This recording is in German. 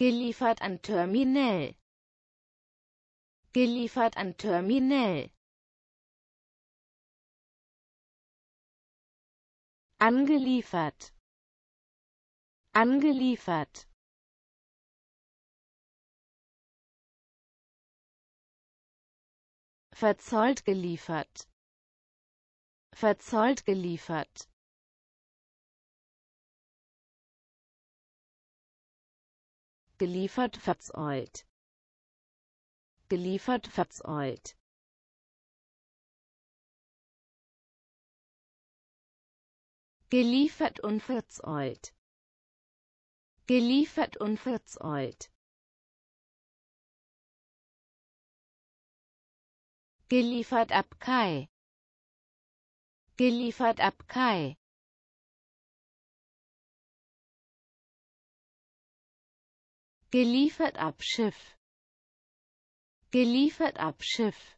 geliefert an Terminell geliefert an Terminell angeliefert angeliefert verzollt geliefert verzollt geliefert geliefert verzollt geliefert verzollt geliefert und verzollt geliefert und verzollt geliefert ab Kai geliefert ab Kai geliefert ab Schiff geliefert ab Schiff